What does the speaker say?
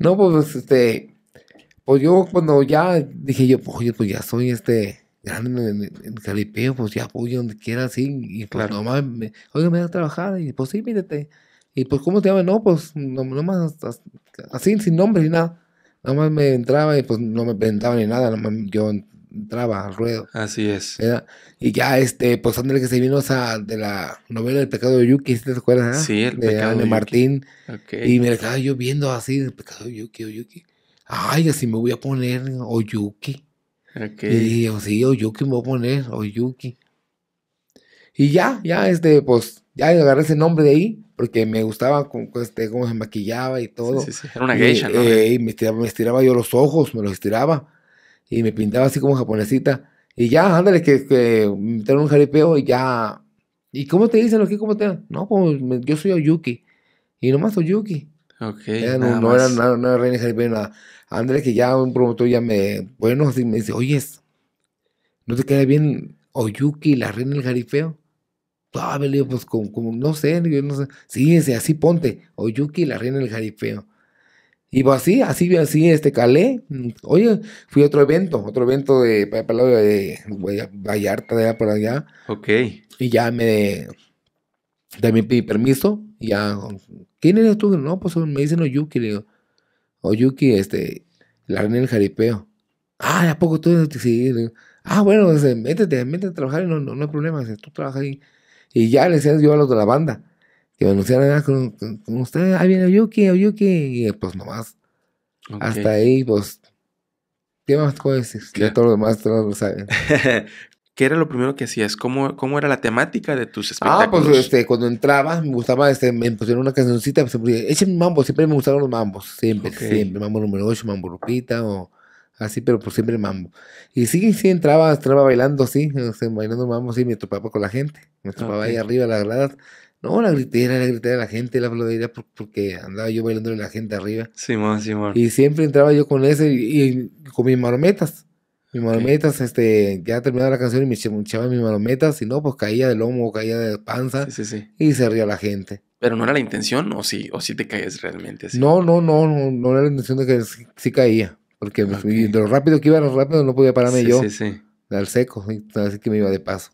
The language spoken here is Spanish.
No, pues, este, pues yo cuando ya dije yo, pues, pues ya soy este grande en, Calipeo, pues ya voy donde quiera, así, y pues claro. nomás, me, oye, me voy a trabajar, y pues sí, mírate. Y pues, ¿cómo te llamas? No, pues, nomás, así, sin nombre, ni nada. Nomás me entraba y pues no me presentaba ni nada, nomás yo entraba al ruedo. Así es. Y ya, este, pues André que se vino de la novela El pecado de Yuki, te acuerdas? Ah? Sí, el pecado de Martín. Y me estaba yo viendo así, el pecado de Yuki, Oyuki. Oh, Ay, así me voy a poner Oyuki. Oh, y yo oh, sí, Oyuki me voy a poner, Oyuki. Y ya, ya, este, pues, ya agarré ese nombre de ahí, porque me gustaba con, este, cómo se maquillaba y todo. Era una geisha, eh, me, me estiraba yo los ojos, me los estiraba y me pintaba así como japonesita. Y ya, ándale, que, me metieron un jaripeo y ya. ¿Y cómo te dicen aquí? ¿Cómo te No, pues yo soy Oyuki. Y nomás Oyuki. Ok. no, era, reina del jaripeo, nada. Ándale, que ya un promotor ya me. Bueno, así me dice, oyes, ¿no te queda bien Oyuki, la reina del jaripeo? Ah, pues como, como, no sé, no sé. Sí, así ponte, Oyuki, la reina del jaripeo. Y pues así, así, así, este, calé. Oye, fui a otro evento, otro evento de, de, de Vallarta, de allá por allá. Ok. Y ya me, también pedí permiso. Y ya, ¿quién eres tú? No, pues me dicen Oyuki. Le digo, Oyuki, este, la reina del jaripeo. Ah, ¿a poco tú? Sí. ah, bueno, métete, métete a trabajar, no, no, no hay problema, tú trabajas ahí. Y ya le decía yo a los de la banda que me anunciaran, ah, con, con, usted, ahí viene Oyuki, Oyuki, y pues nomás. Hasta ahí, pues, ¿qué más puedo decir? Ya todo lo demás todos lo saben. ¿Qué era lo primero que hacías? ¿Cómo, ¿Cómo era la temática de tus espectáculos? Ah, pues este, cuando entraba, me gustaba, este, me pusieron una cancioncita, pues, echen mambo, siempre me gustaron los mambos, siempre, siempre, mambo número 8, mambo rupita, o así, pero por siempre mambo. Y sí, sí, entraba, entraba bailando, sí, bailando mambo, sí, me topaba con la gente, me topaba ahí arriba las gradas. No, la gritera, la gritera la gente, la aplaudida, porque andaba yo bailando la gente arriba. Sí, sí, mambo. Y siempre entraba yo con ese y, con mis marometas. Mis marometas, este, ya terminaba la canción y me echaba mis marometas, y no, pues caía de lomo, caía de panza. Sí, sí, sí. Y se ría la gente. ¿Pero no era la intención o sí, o sí te caías realmente? Así? No, no, no, no, no era la intención de que sí caía. Porque de lo rápido que iba, lo rápido no podía pararme yo. Sí, sí. Al seco, así que me iba de paso.